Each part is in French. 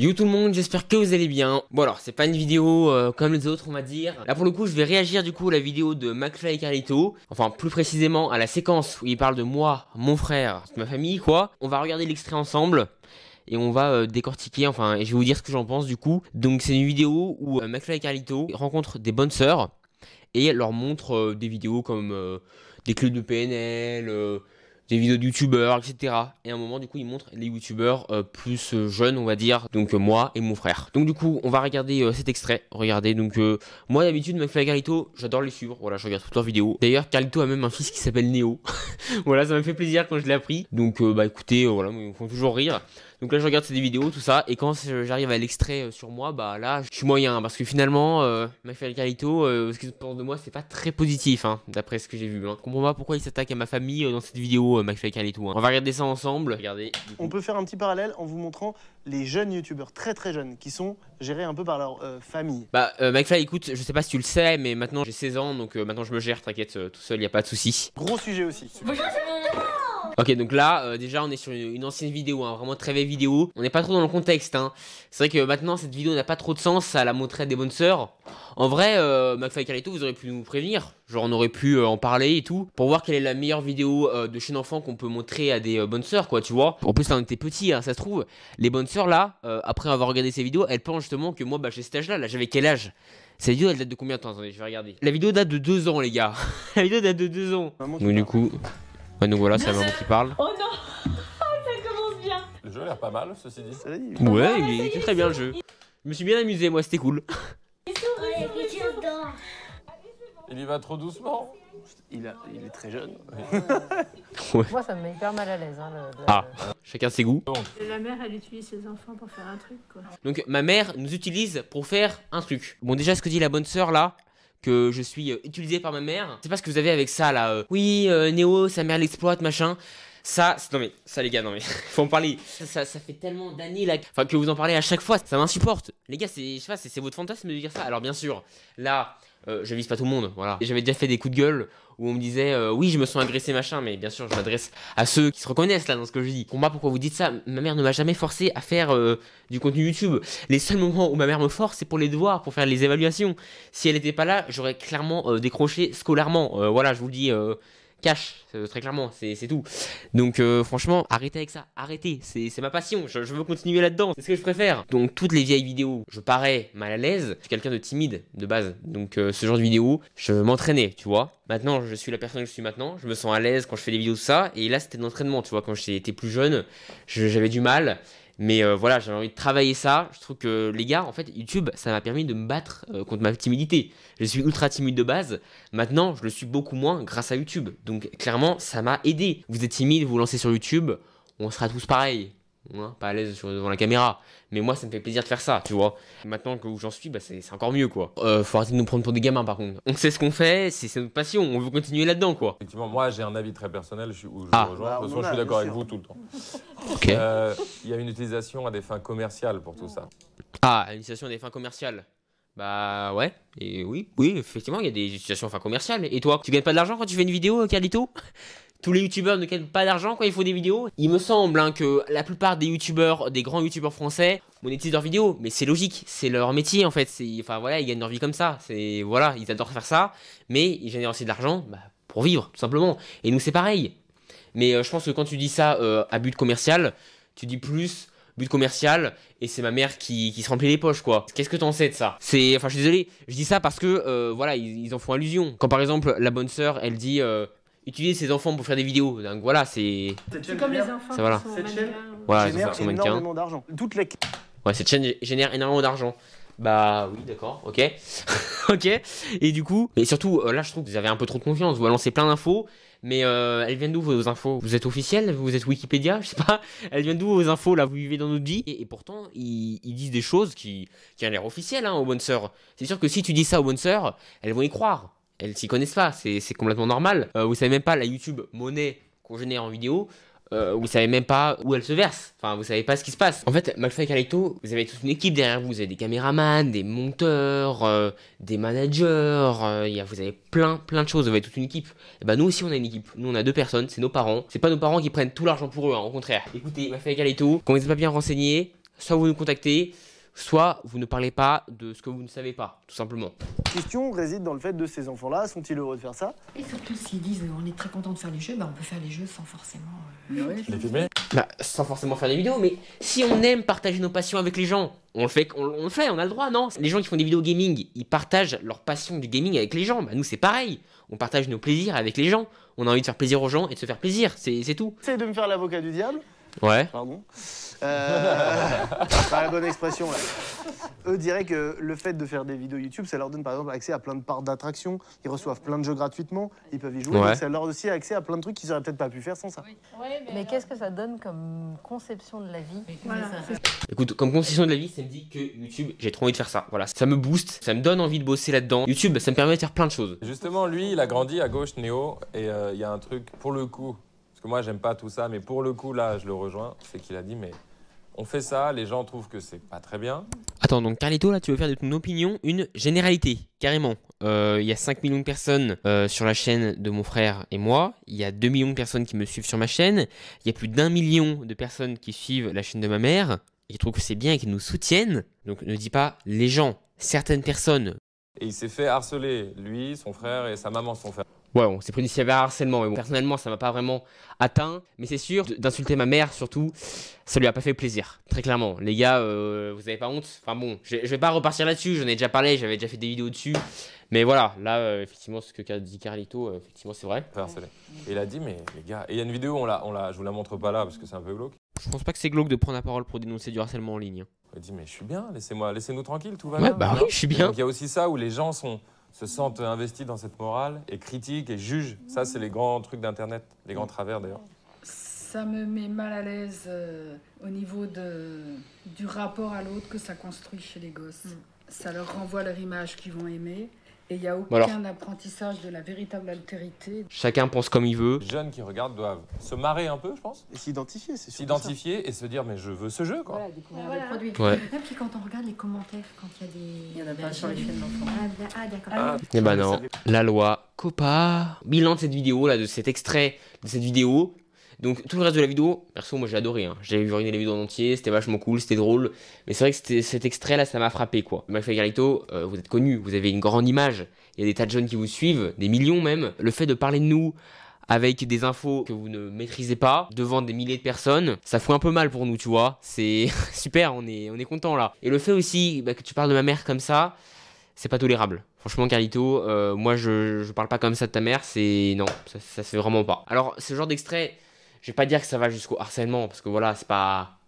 Yo tout le monde, j'espère que vous allez bien. Bon alors, c'est pas une vidéo euh, comme les autres, on va dire. Là pour le coup, je vais réagir du coup à la vidéo de McFly et Carlito. Enfin, plus précisément à la séquence où il parle de moi, mon frère, ma famille, quoi. On va regarder l'extrait ensemble et on va euh, décortiquer, enfin, je vais vous dire ce que j'en pense du coup. Donc c'est une vidéo où euh, McFly et Carlito rencontrent des bonnes sœurs et leur montrent des vidéos comme des clips de PNL des vidéos de youtubeurs, etc. Et à un moment, du coup, il montre les youtubeurs euh, plus euh, jeunes, on va dire, donc euh, moi et mon frère. Donc du coup, on va regarder cet extrait. Regardez, donc moi d'habitude, McFly et Carlito, j'adore les suivre. Voilà, je regarde toutes leurs vidéos. D'ailleurs, Carlito a même un fils qui s'appelle néo voilà, ça m'a fait plaisir quand je l'ai appris. Donc bah écoutez, voilà, ils me font toujours rire. Donc là, je regarde ces vidéos, tout ça, et quand euh, j'arrive à l'extrait euh, sur moi, bah là, je suis moyen, hein, parce que finalement, euh, Michael Carlito, euh, ce qu'ils pense de moi, c'est pas très positif, hein, d'après ce que j'ai vu. Hein. Je comprends pas pourquoi il s'attaque à ma famille dans cette vidéo, max Carlito. Hein. On va regarder ça ensemble. Regardez. On peut faire un petit parallèle en vous montrant les jeunes youtubeurs très très jeunes qui sont gérés un peu par leur famille. Bah, Max McFly, écoute, je sais pas si tu le sais, mais maintenant j'ai 16 ans, donc maintenant je me gère, t'inquiète, tout seul, y a pas de soucis. Gros sujet aussi. Ok, donc là, euh, déjà, on est sur une, ancienne vidéo, hein, vraiment très vieille vidéo. On n'est pas trop dans le contexte. Hein. C'est vrai que maintenant, cette vidéo n'a pas trop de sens, à la montrer à des bonnes sœurs. En vrai, euh, McFly et vous auriez pu nous prévenir. Genre, on aurait pu euh, en parler et tout. Pour voir quelle est la meilleure vidéo euh, de chaîne enfant qu'on peut montrer à des bonnes sœurs, quoi, tu vois. En plus, là, on était petits, hein, ça se trouve. Les bonnes sœurs, là, après avoir regardé ces vidéos, elles pensent justement que moi, bah, j'ai cet âge-là. Là, j'avais quel âge cette vidéo elle date de combien de temps Attendez, je vais regarder. La vidéo date de 2 ans les gars. la vidéo date de 2 ans. Bah, donc du coup... Ouais, donc voilà, c'est la maman qui parle. Oh non oh, Ça commence bien Le jeu a l'air pas mal, ceci dit. Ouais, il était très bien le jeu. Je me suis bien amusé, moi, c'était cool. Il y va trop doucement. Il, est très jeune. Ouais. Moi, ça me met hyper mal à l'aise. Hein, ah, chacun ses goûts. La mère, elle utilise ses enfants pour faire un truc. Quoi. Donc, ma mère nous utilise pour faire un truc. Bon, déjà, ce que dit la bonne sœur là, que je suis euh, utilisé par ma mère. C'est pas ce que vous avez avec ça là. Euh, oui, euh, Neo, sa mère l'exploite, machin. Ça, non mais, ça les gars, non mais, faut en parler. Ça, ça, fait tellement d'années là, que vous en parlez à chaque fois, ça m'insupporte. Les gars, c'est, je sais pas, c'est votre fantasme de dire ça. Alors bien sûr, là, euh, je vise pas tout le monde, voilà. J'avais déjà fait des coups de gueule où on me disait euh, oui je me sens agressé machin, mais bien sûr je m'adresse à ceux qui se reconnaissent là dans ce que je dis. Pour moi pourquoi vous dites ça Ma mère ne m'a jamais forcé à faire euh, du contenu YouTube. Les seuls moments où ma mère me force c'est pour les devoirs, pour faire les évaluations. Si elle n'était pas là, j'aurais clairement décroché scolairement. voilà, je vous le dis cash, euh, très clairement, c'est tout. Donc euh, franchement, arrêtez avec ça, arrêtez, c'est ma passion, je, veux continuer là-dedans, c'est ce que je préfère. Donc toutes les vieilles vidéos, je parais mal à l'aise, je suis quelqu'un de timide de base, donc euh, ce genre de vidéo, je veux m'entraîner, tu vois. Maintenant, je suis la personne que je suis maintenant, je me sens à l'aise quand je fais des vidéos, de ça, et là c'était de l'entraînement, tu vois, quand j'étais plus jeune, j'avais du mal. Mais euh, voilà, j'avais envie de travailler ça. Je trouve que les gars, en fait, YouTube, ça m'a permis de me battre euh, contre ma timidité. Je suis ultra timide de base. Maintenant, je le suis beaucoup moins grâce à YouTube. Donc clairement, ça m'a aidé. Vous êtes timide, vous, vous lancez sur YouTube, on sera tous pareils. Hein, pas à l'aise devant la caméra. Mais moi, ça me fait plaisir de faire ça, tu vois. Maintenant que j'en suis, bah, c'est encore mieux, quoi. Euh, faut arrêter de nous prendre pour des gamins, par contre. On sait ce qu'on fait, c'est notre passion, on veut continuer là-dedans, quoi. Effectivement, moi, j'ai un avis très personnel je, ah. bah, je suis d'accord avec vous tout le temps. Euh, il y a une utilisation à des fins commerciales pour tout ça. Ah, une utilisation à des fins commerciales bah ouais, et oui, oui, effectivement, il y a des utilisations fins commerciales. Et toi, tu gagnes pas de l'argent quand tu fais une vidéo, euh, Carlito tous les youtubeurs ne gagnent pas d'argent quand il faut des vidéos. Il me semble hein, que la plupart des youtubeurs, des grands youtubeurs français, monétisent leurs vidéos, mais c'est logique, c'est leur métier en fait. Enfin voilà, ils gagnent leur vie comme ça. C'est voilà, ils adorent faire ça, mais ils génèrent aussi de l'argent bah, pour vivre tout simplement. Et nous c'est pareil. Mais euh, je pense que quand tu dis ça euh, à but commercial, tu dis plus but commercial et c'est ma mère qui, qui, se remplit les poches quoi. Qu'est-ce que t'en sais de ça C'est enfin je suis désolé, je dis ça parce que euh, voilà, ils, ils, en font allusion. Quand par exemple la bonne sœur, elle dit utiliser ses enfants pour faire des vidéos. Donc voilà, c'est. C'est comme les enfants. Ça, voilà. Cette chaîne génère énormément d'argent. Toutes les... Ouais, cette chaîne génère énormément d'argent. Bah oui, d'accord, ok. ok. Et du coup, Mais surtout, euh, là, je trouve que vous avez un peu trop de confiance. Vous lancez plein d'infos, mais euh, elles viennent d'où vos infos Vous êtes officiel Vous êtes Wikipédia Je sais pas. Elles viennent d'où vos infos là Vous vivez dans notre vie et, pourtant, ils, disent des choses qui, qui ont l'air officielles hein, aux bonnes sœurs. C'est sûr que si tu dis ça aux bonnes sœurs, elles vont y croire elles s'y connaissent pas, c'est complètement normal. Euh, vous savez même pas la YouTube monnaie qu'on génère en vidéo, euh, vous savez même pas où elle se verse. Enfin, vous savez pas ce qui se passe. En fait, McFly et vous avez toute une équipe derrière vous. Vous avez des caméramans, des monteurs, euh, des managers. vous avez plein, plein de choses. Vous avez toute une équipe. Et eh bah, ben, nous aussi, on a une équipe. Nous, on a deux personnes. C'est nos parents. C'est pas nos parents qui prennent tout l'argent pour eux, hein, au contraire. Écoutez, McFly et quand vous n'êtes pas bien renseigné, soit vous nous contactez, soit vous ne parlez pas de ce que vous ne savez pas, tout simplement. La question réside dans le fait de ces enfants-là, sont-ils heureux de faire ça Et surtout s'ils disent euh, on est très content de faire les jeux, bah, on peut faire les jeux sans forcément... Euh, bah, Sans forcément faire des vidéos, mais si on aime partager nos passions avec les gens, on le fait, on, le fait, on a le droit, non Les gens qui font des vidéos gaming, ils partagent leur passion du gaming avec les gens, bah, nous c'est pareil, on partage nos plaisirs avec les gens, on a envie de faire plaisir aux gens et de se faire plaisir, c'est tout. C'est de me faire l'avocat du diable Ouais. Pardon. Euh, Pas la bonne expression, là. Eux diraient que le fait de faire des vidéos YouTube, ça leur donne par exemple accès à plein de parts d'attractions. Ils reçoivent plein de jeux gratuitement, ils peuvent y jouer. Ouais. ça leur donne aussi accès à plein de trucs qu'ils auraient peut-être pas pu faire sans ça. Oui. mais, qu'est-ce que ça donne comme conception de la vie voilà. Écoute, comme conception de la vie, ça me dit que YouTube, j'ai trop envie de faire ça. Voilà, ça me booste, ça me donne envie de bosser là-dedans. YouTube, bah, ça me permet de faire plein de choses. Justement, lui, il a grandi à gauche, Néo, et euh, il y a un truc, pour le coup, parce que moi, j'aime pas tout ça, mais pour le coup, là, je le rejoins. C'est qu'il a dit, mais on fait ça, les gens trouvent que c'est pas très bien. Attends, donc Carlito, là, tu veux faire de ton opinion une généralité, carrément. Euh, il y a 5 millions de personnes euh, sur la chaîne de mon frère et moi. Il y a 2 millions de personnes qui me suivent sur ma chaîne. Il y a plus d'un million de personnes qui suivent la chaîne de ma mère. Ils trouvent que c'est bien et qu'ils nous soutiennent. Donc ne dis pas les gens, certaines personnes. Et il s'est fait harceler, lui, son frère et sa maman, son frère. Ouais, on s'est pris du cyber harcèlement. Mais bon, personnellement, ça m'a pas vraiment atteint. Mais c'est sûr, d'insulter ma mère, surtout, ça lui a pas fait plaisir. Très clairement. Les gars, euh, vous avez pas honte Enfin bon, je, ne vais pas repartir là-dessus. J'en ai déjà parlé, j'avais déjà fait des vidéos dessus. Mais voilà, là, euh, effectivement, ce que dit Carlito, euh, effectivement, c'est vrai. il a dit, mais les gars, il y a une vidéo, on la, on la, je vous la montre pas là parce que c'est un peu glauque. Je pense pas que c'est glauque de prendre la parole pour dénoncer du harcèlement en ligne. Hein. Il a dit, mais je suis bien, laissez-moi, laissez-nous tranquille, tout va bien. bah oui, je suis bien. Il y a aussi ça où les gens sont se sentent investis dans cette morale et critiquent et jugent. Ça, c'est les grands trucs d'Internet, les grands travers d'ailleurs. Ça me met mal à l'aise euh, au niveau de, du rapport à l'autre que ça construit chez les gosses. Mm. Ça leur renvoie leur image qu'ils vont aimer. Et il n'y a aucun apprentissage de la véritable altérité. Chacun pense comme il veut. Les jeunes qui regardent doivent se marrer un peu, je pense. Et s'identifier, c'est sûr. S'identifier et se dire, mais je veux ce jeu, quoi. Voilà, découvrir produits. Même quand on regarde les commentaires, quand il y a des. Il y en a pas sur les films d'enfants. Ah, ah, d'accord. Ah, eh ben non. La loi COPA. Bilan de cette vidéo, là, de cet extrait de cette vidéo donc tout le reste de la vidéo, perso, moi j'ai adoré. Hein. J'avais vu une les vidéos en entier, c'était vachement cool, c'était drôle. Mais c'est vrai que cet extrait là, ça m'a frappé quoi. McFly Galito, euh, vous êtes connu, vous avez une grande image. Il y a des tas de jeunes qui vous suivent, des millions même. Le fait de parler de nous avec des infos que vous ne maîtrisez pas devant des milliers de personnes, ça fout un peu mal pour nous, tu vois. C'est super, on est, on est content là. Et le fait aussi bah, que tu parles de ma mère comme ça, c'est pas tolérable. Franchement, Carlito, euh, moi je, parle pas comme ça de ta mère, c'est. Non, ça, ça se vraiment pas. Alors, ce genre d'extrait je vais pas dire que ça va jusqu'au harcèlement, parce que voilà, c'est pas.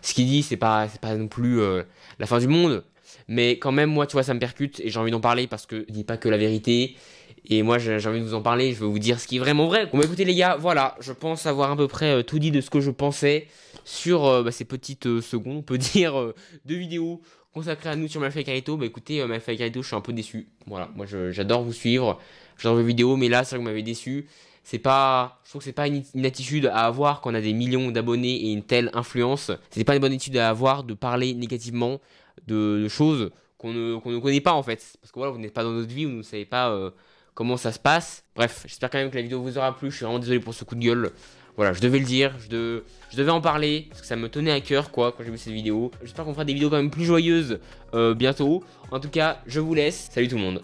Ce qu'il dit, c'est pas, pas non plus euh, la fin du monde. Mais quand même, moi, tu vois, ça me percute et j'ai envie d'en parler parce que je dis pas que la vérité. Et moi, j'ai envie de vous en parler, je veux vous dire ce qui est vraiment vrai. Bon, bah, écoutez, les gars, voilà, je pense avoir à peu près euh, tout dit de ce que je pensais sur euh, bah, ces petites secondes, on peut dire, de vidéos consacrées à nous sur MalFay Carito. Bah, écoutez, Malfait Carito, je suis un peu déçu. Voilà, moi, j'adore vous suivre, j'adore vos vidéos, mais là, c'est vrai que vous m'avez déçu c'est pas, je trouve que c'est pas une, attitude à avoir quand on a des millions d'abonnés et une telle influence. C'est pas une bonne attitude à avoir de parler négativement de, choses qu'on ne, ne, connaît pas en fait. Parce que voilà, vous n'êtes pas dans notre vie, vous ne savez pas euh, comment ça se passe. Bref, j'espère quand même que la vidéo vous aura plu. Je suis vraiment désolé pour ce coup de gueule. Voilà, je devais le dire, je, je devais en parler, parce que ça me tenait à cœur, quoi, quand j'ai vu cette vidéo. J'espère qu'on fera des vidéos quand même plus joyeuses euh, bientôt. En tout cas, je vous laisse. Salut tout le monde.